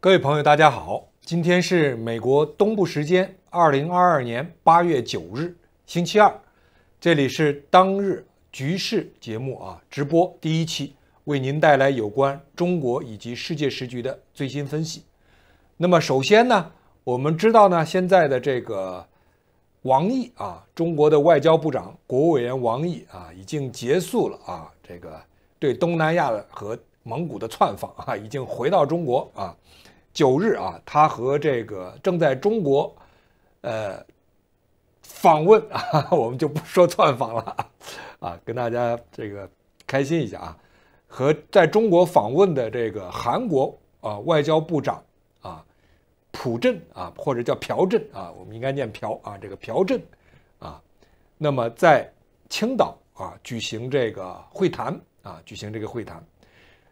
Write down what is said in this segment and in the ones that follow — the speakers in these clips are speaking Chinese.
各位朋友，大家好！今天是美国东部时间二零二二年八月九日，星期二。这里是当日局势节目啊，直播第一期，为您带来有关中国以及世界时局的最新分析。那么，首先呢，我们知道呢，现在的这个王毅啊，中国的外交部长、国务委员王毅啊，已经结束了啊这个对东南亚的和蒙古的窜访啊，已经回到中国啊。九日啊，他和这个正在中国，呃，访问啊，我们就不说窜访了啊，啊，跟大家这个开心一下啊，和在中国访问的这个韩国啊外交部长啊朴振啊，或者叫朴振啊，我们应该念朴啊，这个朴振啊，那么在青岛啊举行这个会谈啊，举行这个会谈，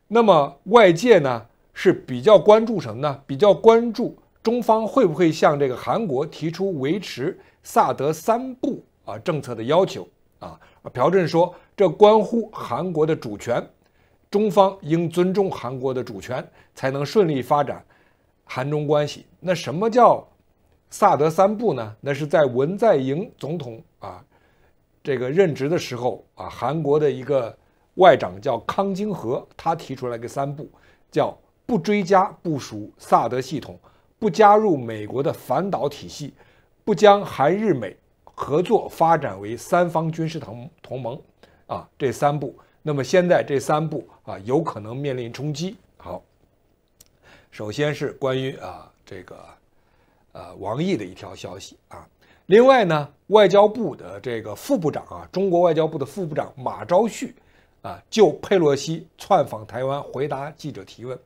那么外界呢？是比较关注什么呢？比较关注中方会不会向这个韩国提出维持萨德三部啊政策的要求啊？朴正说，这关乎韩国的主权，中方应尊重韩国的主权，才能顺利发展韩中关系。那什么叫萨德三部呢？那是在文在寅总统啊这个任职的时候啊，韩国的一个外长叫康京和，他提出来个三部，叫。不追加部署萨德系统，不加入美国的反导体系，不将韩日美合作发展为三方军事同同盟，啊，这三步，那么现在这三步啊，有可能面临冲击。好，首先是关于啊这个呃王毅的一条消息啊，另外呢，外交部的这个副部长啊，中国外交部的副部长马朝旭啊，就佩洛西窜访台湾回答记者提问。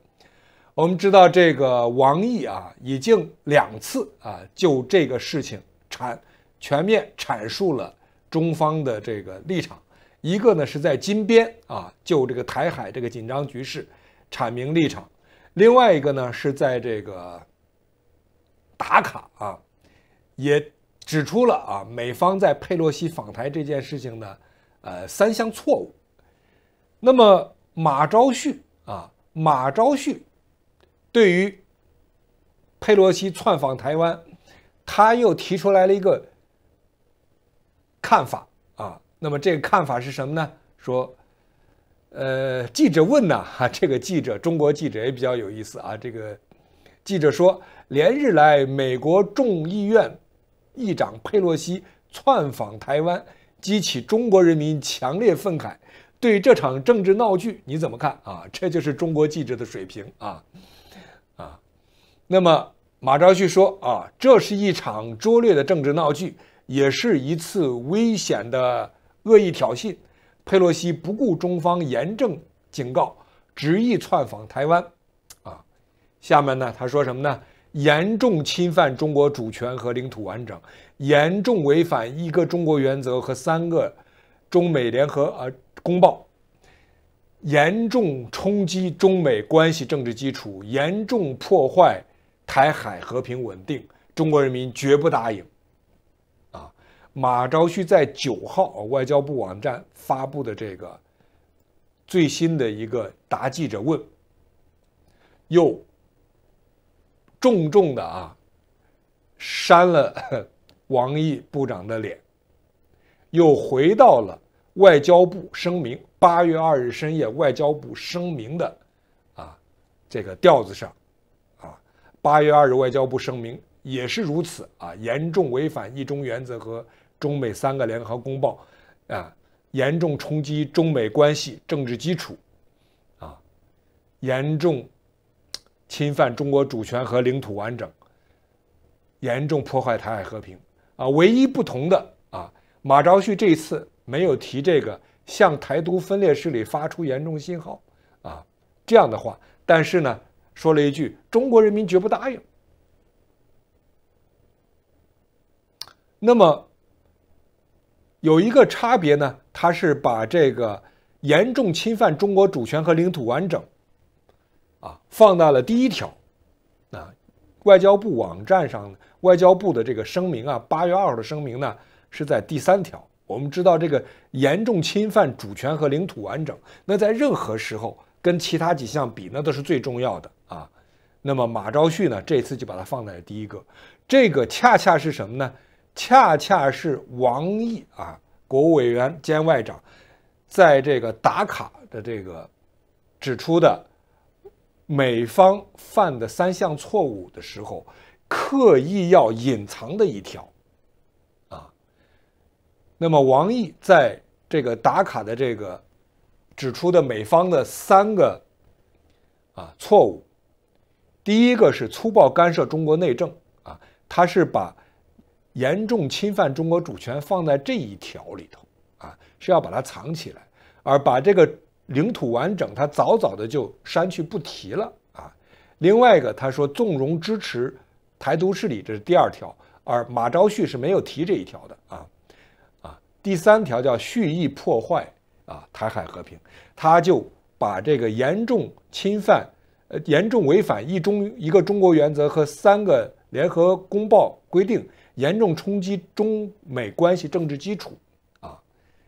我们知道这个王毅啊，已经两次啊就这个事情阐全面阐述了中方的这个立场。一个呢是在金边啊，就这个台海这个紧张局势阐明立场；另外一个呢是在这个打卡啊，也指出了啊美方在佩洛西访台这件事情的呃三项错误。那么马朝旭啊，马朝旭。对于佩洛西窜访台湾，他又提出来了一个看法啊。那么这个看法是什么呢？说，呃，记者问呢，哈，这个记者，中国记者也比较有意思啊。这个记者说，连日来，美国众议院议长佩洛西窜访台湾，激起中国人民强烈愤慨。对这场政治闹剧，你怎么看啊？这就是中国记者的水平啊。那么，马朝旭说：“啊，这是一场拙劣的政治闹剧，也是一次危险的恶意挑衅。佩洛西不顾中方严正警告，执意窜访台湾，啊，下面呢，他说什么呢？严重侵犯中国主权和领土完整，严重违反一个中国原则和三个中美联合呃公报，严重冲击中美关系政治基础，严重破坏。”台海和平稳定，中国人民绝不答应！啊，马朝旭在九号外交部网站发布的这个最新的一个答记者问，又重重的啊，扇了王毅部长的脸，又回到了外交部声明八月二日深夜外交部声明的啊这个调子上。八月二日，外交部声明也是如此啊，严重违反一中原则和中美三个联合公报，啊，严重冲击中美关系政治基础，啊，严重侵犯中国主权和领土完整，严重破坏台海和平啊。唯一不同的啊，马朝旭这次没有提这个向台独分裂势力发出严重信号啊这样的话，但是呢。说了一句：“中国人民绝不答应。”那么有一个差别呢，他是把这个严重侵犯中国主权和领土完整啊，放大了第一条啊。外交部网站上，外交部的这个声明啊，八月二号的声明呢是在第三条。我们知道，这个严重侵犯主权和领土完整，那在任何时候。跟其他几项比，那都是最重要的啊。那么马昭旭呢，这次就把它放在了第一个。这个恰恰是什么呢？恰恰是王毅啊，国务委员兼外长，在这个打卡的这个指出的美方犯的三项错误的时候，刻意要隐藏的一条啊。那么王毅在这个打卡的这个。指出的美方的三个啊错误，第一个是粗暴干涉中国内政啊，他是把严重侵犯中国主权放在这一条里头啊，是要把它藏起来，而把这个领土完整他早早的就删去不提了啊。另外一个他说纵容支持台独势力，这是第二条，而马朝旭是没有提这一条的啊啊。第三条叫蓄意破坏。啊，台海和平，他就把这个严重侵犯、呃严重违反一中一个中国原则和三个联合公报规定，严重冲击中美关系政治基础啊，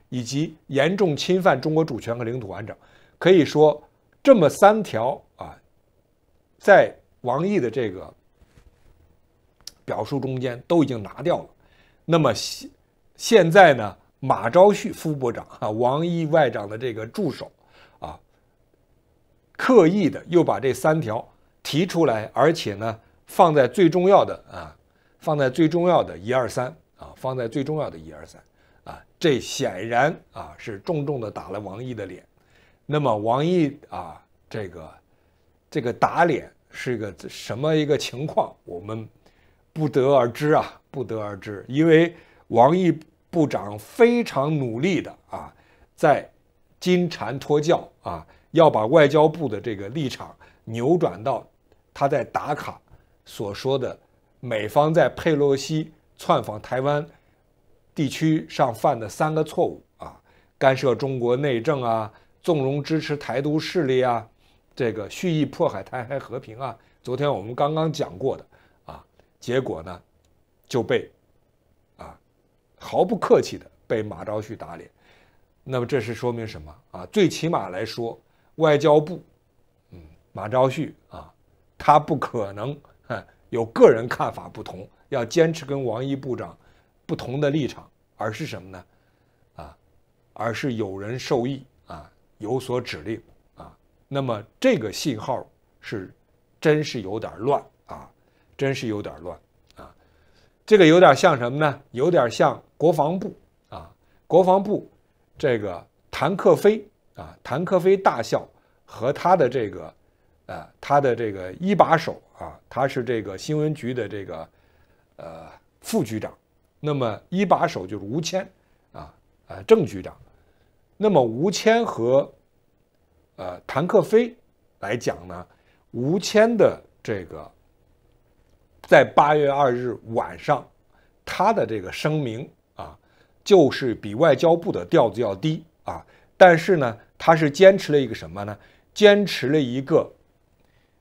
以及严重侵犯中国主权和领土完整，可以说这么三条啊，在王毅的这个表述中间都已经拿掉了。那么现现在呢？马朝旭副部长啊，王毅外长的这个助手，啊，刻意的又把这三条提出来，而且呢放在最重要的啊，放在最重要的一二三啊，放在最重要的一二三啊，这显然啊是重重的打了王毅的脸。那么王毅啊，这个这个打脸是个什么一个情况，我们不得而知啊，不得而知，因为王毅。部长非常努力的啊，在金蝉脱壳啊，要把外交部的这个立场扭转到他在打卡所说的美方在佩洛西窜访台湾地区上犯的三个错误啊，干涉中国内政啊，纵容支持台独势力啊，这个蓄意迫害台海和平啊。昨天我们刚刚讲过的啊，结果呢就被。毫不客气的被马昭旭打脸，那么这是说明什么啊？最起码来说，外交部，嗯，马昭旭啊，他不可能，嗯，有个人看法不同，要坚持跟王毅部长不同的立场，而是什么呢？啊，而是有人授意啊，有所指令啊。那么这个信号是真是有点乱啊，真是有点乱啊。这个有点像什么呢？有点像。国防部啊，国防部这个谭克非啊，谭克非大校和他的这个，呃，他的这个一把手啊，他是这个新闻局的这个呃副局长。那么一把手就是吴谦啊，呃，郑局长。那么吴谦和呃谭克非来讲呢，吴谦的这个在八月二日晚上他的这个声明。就是比外交部的调子要低啊，但是呢，他是坚持了一个什么呢？坚持了一个，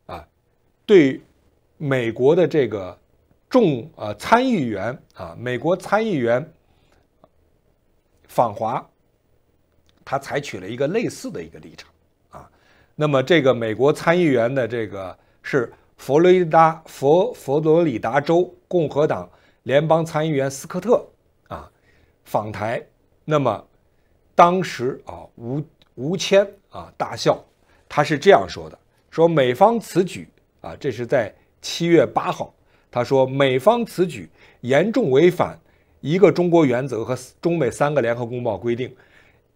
啊，对美国的这个众呃参议员啊，美国参议员访华，他采取了一个类似的一个立场啊。那么这个美国参议员的这个是佛罗里达佛佛罗里达州共和党联邦参议员斯科特。访台，那么当时啊，吴吴谦啊大笑，他是这样说的：说美方此举啊，这是在七月八号。他说美方此举严重违反一个中国原则和中美三个联合公报规定，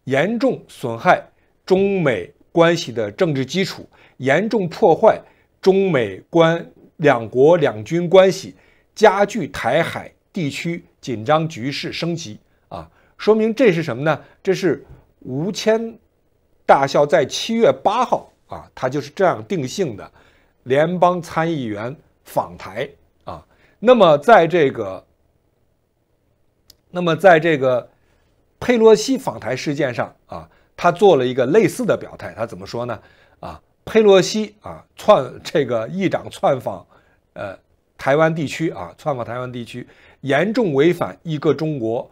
严重损害中美关系的政治基础，严重破坏中美关两国两军关系，加剧台海地区紧张局势升级。说明这是什么呢？这是吴谦大校在七月八号啊，他就是这样定性的联邦参议员访台啊。那么在这个，那么在这个佩洛西访台事件上啊，他做了一个类似的表态。他怎么说呢？啊，佩洛西啊，窜这个议长窜访呃台湾地区啊，窜访台湾地区严重违反一个中国。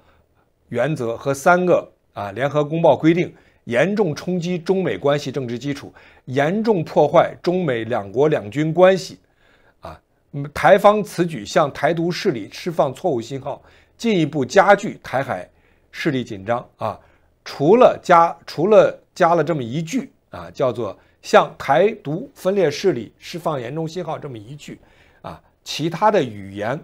原则和三个啊联合公报规定，严重冲击中美关系政治基础，严重破坏中美两国两军关系，啊，台方此举向台独势力释放错误信号，进一步加剧台海势力紧张啊。除了加除了加了这么一句啊，叫做向台独分裂势力释放严重信号这么一句啊，其他的语言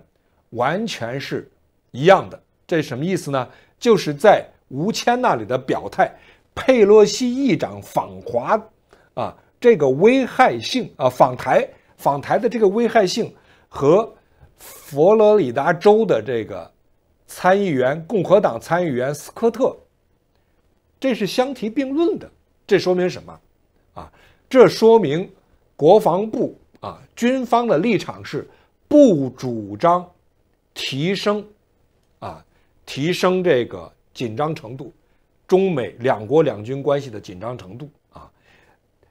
完全是一样的。这什么意思呢？就是在吴谦那里的表态，佩洛西议长访华啊，这个危害性啊，访台访台的这个危害性和佛罗里达州的这个参议员、共和党参议员斯科特，这是相提并论的。这说明什么啊？这说明国防部啊，军方的立场是不主张提升啊。提升这个紧张程度，中美两国两军关系的紧张程度啊，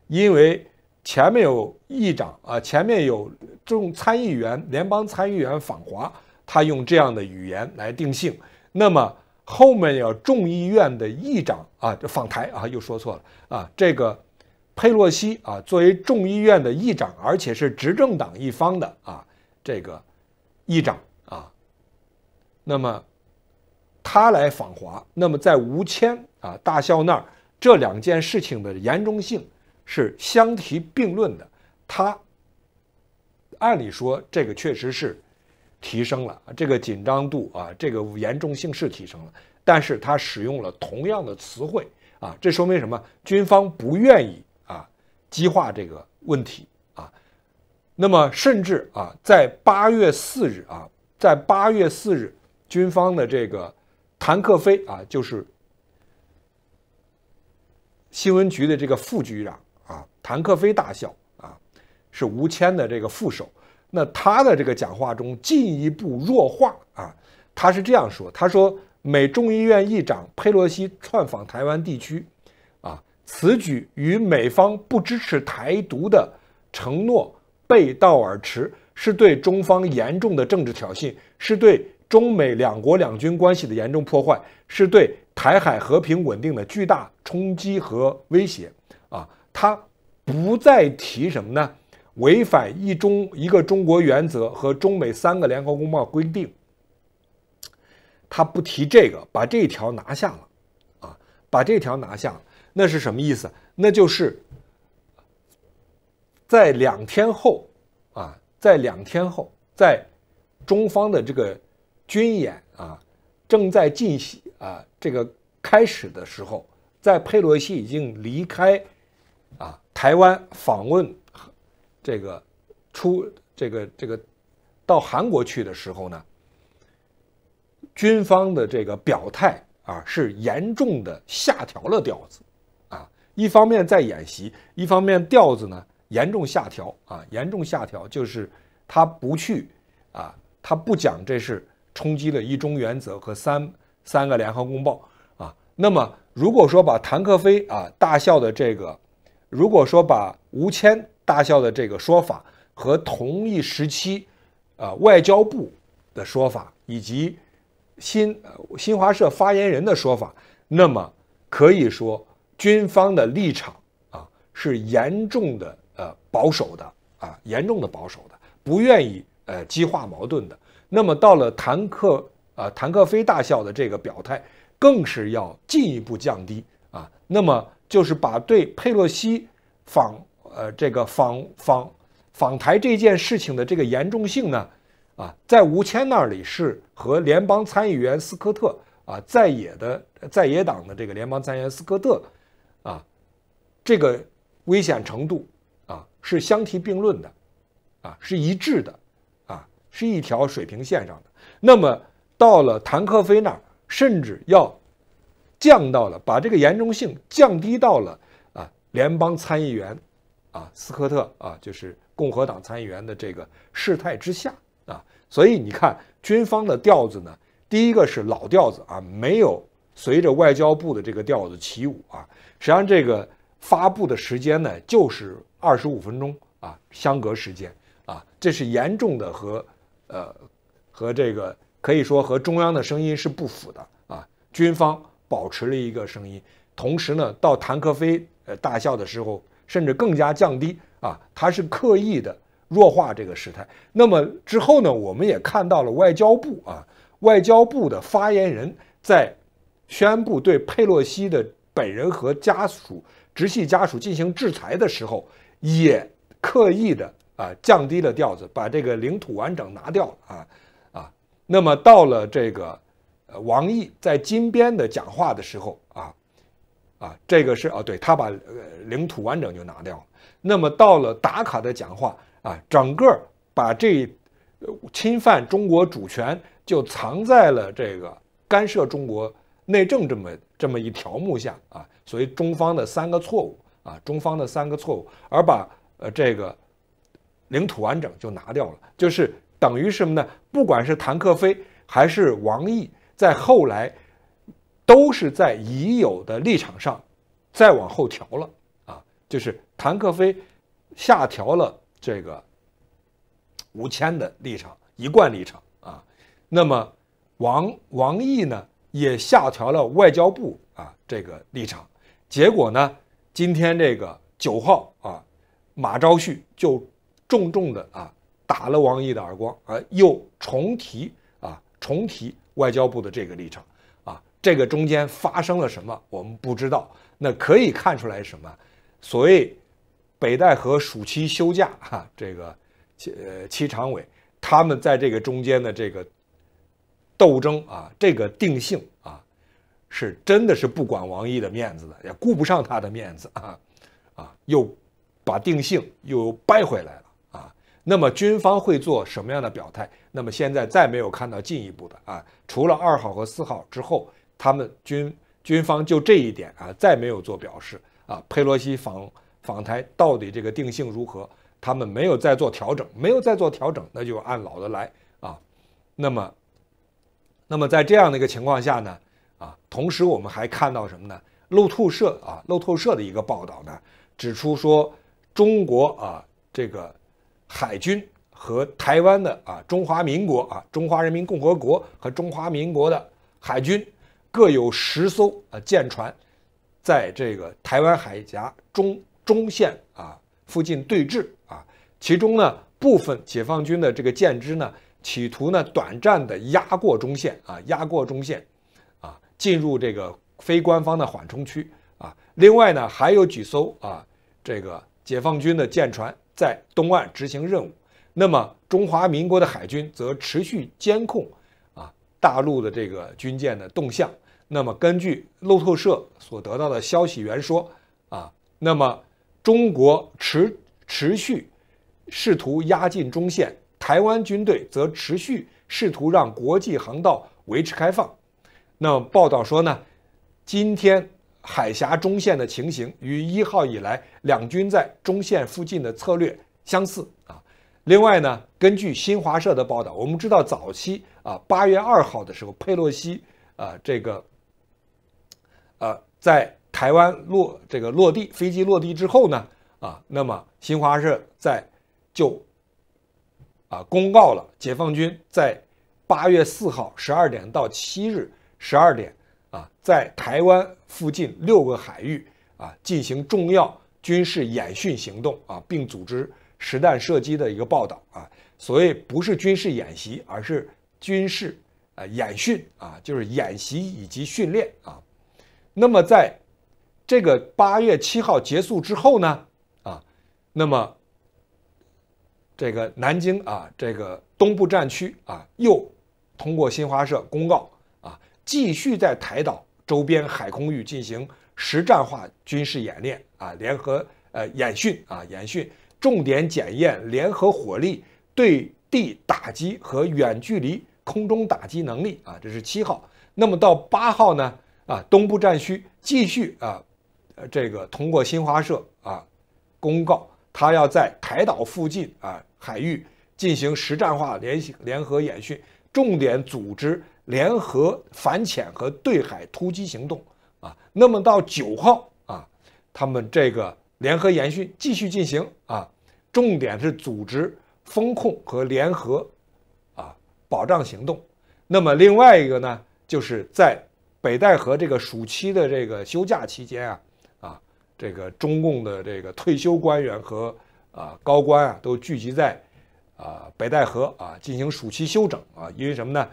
因为前面有议长啊，前面有众参议员、联邦参议员访华，他用这样的语言来定性。那么后面有众议院的议长啊，访台啊，又说错了啊。这个佩洛西啊，作为众议院的议长，而且是执政党一方的啊，这个议长啊，那么。他来访华，那么在吴谦啊大校那儿，这两件事情的严重性是相提并论的。他按理说这个确实是提升了这个紧张度啊，这个严重性是提升了，但是他使用了同样的词汇啊，这说明什么？军方不愿意啊激化这个问题啊。那么甚至啊，在八月四日啊，在八月四日，军方的这个。谭克非啊，就是新闻局的这个副局长啊，谭克非大校啊，是吴谦的这个副手。那他的这个讲话中进一步弱化啊，他是这样说：“他说，美众议院议长佩洛西窜访台湾地区啊，此举与美方不支持台独的承诺背道而驰，是对中方严重的政治挑衅，是对。”中美两国两军关系的严重破坏，是对台海和平稳定的巨大冲击和威胁啊！他不再提什么呢？违反一中一个中国原则和中美三个联合公报规定，他不提这个，把这条拿下了啊！把这条拿下了，那是什么意思？那就是在两天后啊，在两天后，在中方的这个。军演啊，正在进行啊，这个开始的时候，在佩洛西已经离开啊台湾访问，这个出这个这个到韩国去的时候呢，军方的这个表态啊是严重的下调了调子啊，一方面在演习，一方面调子呢严重下调啊，严重下调就是他不去啊，他不讲这是。冲击了一中原则和三三个联合公报啊，那么如果说把谭克非啊大校的这个，如果说把吴谦大校的这个说法和同一时期啊外交部的说法以及新新华社发言人的说法，那么可以说军方的立场啊是严重的呃保守的啊严重的保守的，不愿意呃激化矛盾的。那么到了谭克啊，谭克飞大校的这个表态，更是要进一步降低啊。那么就是把对佩洛西访呃这个访访访台这件事情的这个严重性呢，啊，在吴谦那里是和联邦参议员斯科特啊在野的在野党的这个联邦参议员斯科特啊这个危险程度啊是相提并论的，啊是一致的。是一条水平线上的，那么到了谭克飞那儿，甚至要降到了，把这个严重性降低到了啊，联邦参议员啊，斯科特啊，就是共和党参议员的这个事态之下啊，所以你看军方的调子呢，第一个是老调子啊，没有随着外交部的这个调子起舞啊，实际上这个发布的时间呢，就是二十五分钟啊，相隔时间啊，这是严重的和。呃，和这个可以说和中央的声音是不符的啊。军方保持了一个声音，同时呢，到谭克非呃大校的时候，甚至更加降低啊，他是刻意的弱化这个事态。那么之后呢，我们也看到了外交部啊，外交部的发言人，在宣布对佩洛西的本人和家属直系家属进行制裁的时候，也刻意的。啊，降低了调子，把这个领土完整拿掉了啊，啊，那么到了这个，王毅在金边的讲话的时候啊，啊，这个是啊，对他把领土完整就拿掉了。那么到了达卡的讲话啊，整个把这侵犯中国主权就藏在了这个干涉中国内政这么这么一条目下啊，所以中方的三个错误啊，中方的三个错误，而把呃这个。领土完整就拿掉了，就是等于什么呢？不管是谭克非还是王毅，在后来都是在已有的立场上再往后调了啊。就是谭克非下调了这个吴谦的立场，一贯立场啊。那么王王毅呢，也下调了外交部啊这个立场。结果呢，今天这个九号啊，马朝旭就。重重的啊打了王毅的耳光啊，又重提啊重提外交部的这个立场啊，这个中间发生了什么我们不知道，那可以看出来什么？所谓北戴河暑期休假哈，这个呃齐常委他们在这个中间的这个斗争啊，这个定性啊，是真的是不管王毅的面子的，也顾不上他的面子啊啊，又把定性又掰回来了。那么军方会做什么样的表态？那么现在再没有看到进一步的啊，除了二号和四号之后，他们军军方就这一点啊，再没有做表示啊。佩洛西访访台到底这个定性如何？他们没有再做调整，没有再做调整，那就按老的来啊。那么，那么在这样的一个情况下呢，啊，同时我们还看到什么呢？路透社啊，路透社的一个报道呢，指出说中国啊，这个。海军和台湾的啊，中华民国啊，中华人民共和国和中华民国的海军各有十艘啊舰船在这个台湾海峡中中线啊附近对峙啊，其中呢部分解放军的这个舰只呢企图呢短暂的压过中线啊，压过中线啊进入这个非官方的缓冲区啊，另外呢还有几艘啊这个解放军的舰船。在东岸执行任务，那么中华民国的海军则持续监控啊大陆的这个军舰的动向。那么根据路透社所得到的消息源说啊，那么中国持持续试图压进中线，台湾军队则持续试图让国际航道维持开放。那报道说呢，今天。海峡中线的情形与一号以来两军在中线附近的策略相似啊。另外呢，根据新华社的报道，我们知道早期啊，八月二号的时候，佩洛西啊这个，呃，在台湾落这个落地飞机落地之后呢，啊，那么新华社在就啊公告了解放军在八月四号十二点到七日十二点。啊，在台湾附近六个海域啊，进行重要军事演训行动啊，并组织实弹射击的一个报道啊。所谓不是军事演习，而是军事啊演训啊，就是演习以及训练啊。那么，在这个八月七号结束之后呢，啊，那么这个南京啊，这个东部战区啊，又通过新华社公告。继续在台岛周边海空域进行实战化军事演练啊，联合呃演训啊演训，重点检验联合火力对地打击和远距离空中打击能力啊，这是七号。那么到八号呢啊，东部战区继续啊，这个通过新华社啊公告，他要在台岛附近啊海域进行实战化联联合演训，重点组织。联合反潜和对海突击行动啊，那么到九号啊，他们这个联合演训继续进行啊，重点是组织风控和联合啊保障行动。那么另外一个呢，就是在北戴河这个暑期的这个休假期间啊啊，这个中共的这个退休官员和啊高官啊都聚集在啊北戴河啊进行暑期休整啊，因为什么呢？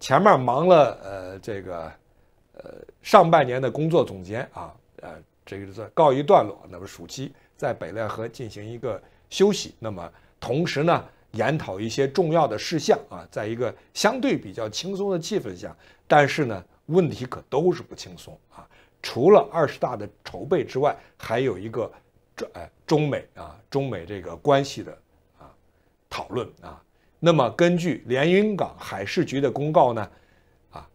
前面忙了，呃，这个，呃，上半年的工作总结啊，呃，这个是告一段落。那么暑期在北戴河进行一个休息，那么同时呢，研讨一些重要的事项啊，在一个相对比较轻松的气氛下，但是呢，问题可都是不轻松啊。除了二十大的筹备之外，还有一个中，哎，中美啊，中美这个关系的啊，讨论啊。那么，根据连云港海事局的公告呢，啊，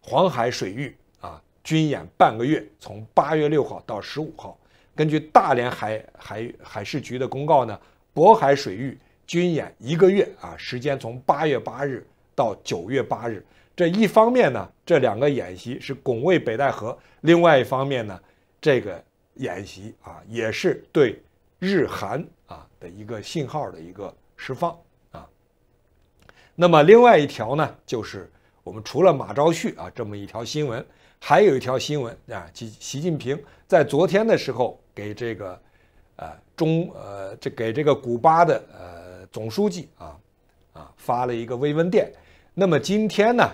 黄海水域啊军演半个月，从八月六号到十五号。根据大连海海海事局的公告呢，渤海水域军演一个月啊，时间从八月八日到九月八日。这一方面呢，这两个演习是拱卫北戴河；另外一方面呢，这个演习啊也是对日韩啊的一个信号的一个释放。那么另外一条呢，就是我们除了马昭旭啊这么一条新闻，还有一条新闻啊，习习近平在昨天的时候给这个，呃中呃这给这个古巴的呃总书记啊，啊发了一个慰问电。那么今天呢，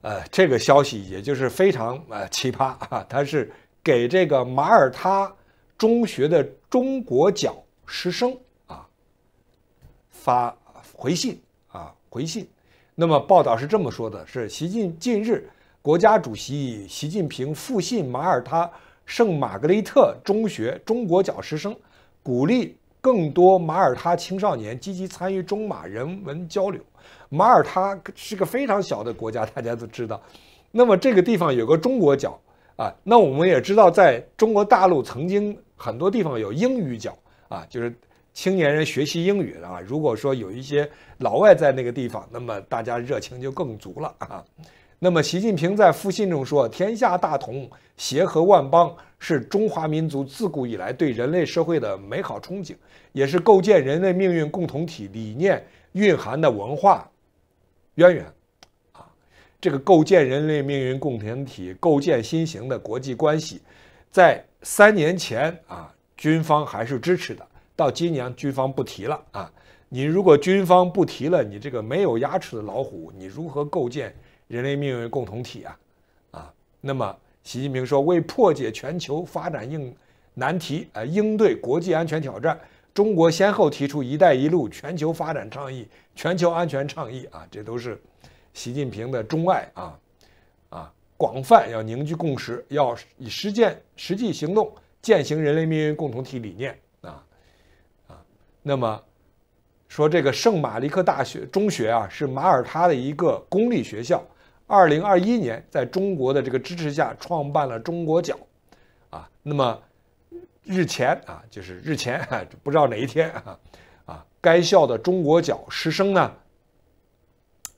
呃这个消息也就是非常呃奇葩啊，他是给这个马耳他中学的中国角师生啊发回信。回信，那么报道是这么说的：，是习近近日，国家主席习近平复信马耳他圣玛格丽特中学中国教师生，鼓励更多马耳他青少年积极参与中马人文交流。马耳他是个非常小的国家，大家都知道，那么这个地方有个中国角啊，那我们也知道，在中国大陆曾经很多地方有英语角啊，就是。青年人学习英语啊，如果说有一些老外在那个地方，那么大家热情就更足了啊。那么习近平在复信中说：“天下大同，协和万邦，是中华民族自古以来对人类社会的美好憧憬，也是构建人类命运共同体理念蕴含的文化渊源。”啊，这个构建人类命运共同体、构建新型的国际关系，在三年前啊，军方还是支持的。到今年军方不提了啊！你如果军方不提了，你这个没有牙齿的老虎，你如何构建人类命运共同体啊？啊，那么习近平说，为破解全球发展硬难题，呃，应对国际安全挑战，中国先后提出“一带一路”全球发展倡议、全球安全倡议啊，这都是习近平的中外啊啊广泛要凝聚共识，要以实践实际行动践行人类命运共同体理念。那么，说这个圣马利克大学中学啊，是马耳他的一个公立学校。二零二一年，在中国的这个支持下，创办了中国角，啊，那么日前啊，就是日前 不知道哪一天啊，啊，该校的中国角师生呢，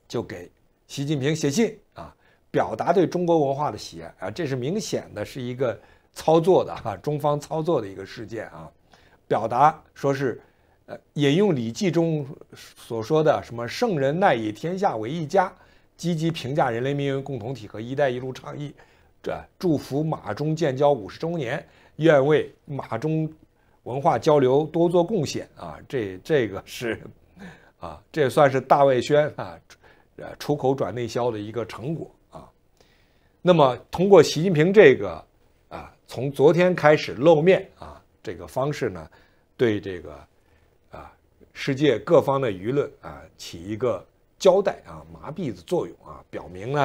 就给习近平写信啊，表达对中国文化的喜爱啊，这是明显的，是一个操作的哈，中方操作的一个事件啊，表达说是。呃，引用《礼记》中所说的“什么圣人耐以天下为一家”，积极评价人类命运共同体和“一带一路”倡议，这祝福马中建交五十周年，愿为马中文化交流多做贡献啊！这这个是啊，这算是大外宣啊，呃，出口转内销的一个成果啊。那么，通过习近平这个啊，从昨天开始露面啊，这个方式呢，对这个。世界各方的舆论啊，起一个交代啊、麻痹的作用啊，表明呢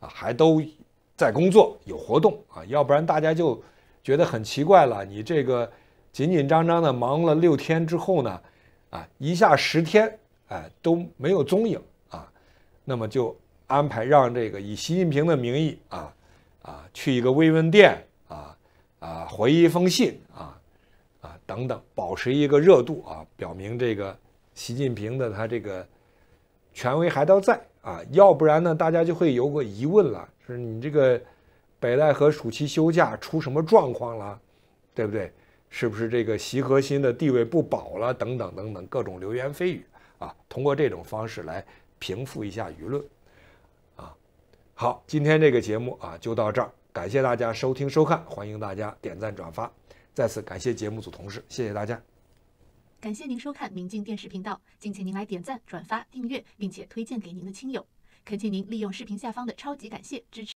啊还都在工作、有活动啊，要不然大家就觉得很奇怪了。你这个紧紧张张的忙了六天之后呢，啊一下十天哎都没有踪影啊，那么就安排让这个以习近平的名义啊啊去一个慰问店啊啊回一封信啊。等等，保持一个热度啊，表明这个习近平的他这个权威还都在啊，要不然呢，大家就会有个疑问了，是你这个北戴河暑期休假出什么状况了，对不对？是不是这个习核心的地位不保了？等等等等，各种流言蜚语啊，通过这种方式来平复一下舆论啊。好，今天这个节目啊就到这儿，感谢大家收听收看，欢迎大家点赞转发。再次感谢节目组同事，谢谢大家。感谢您收看明镜电视频道，敬请您来点赞、转发、订阅，并且推荐给您的亲友。恳请您利用视频下方的超级感谢支持。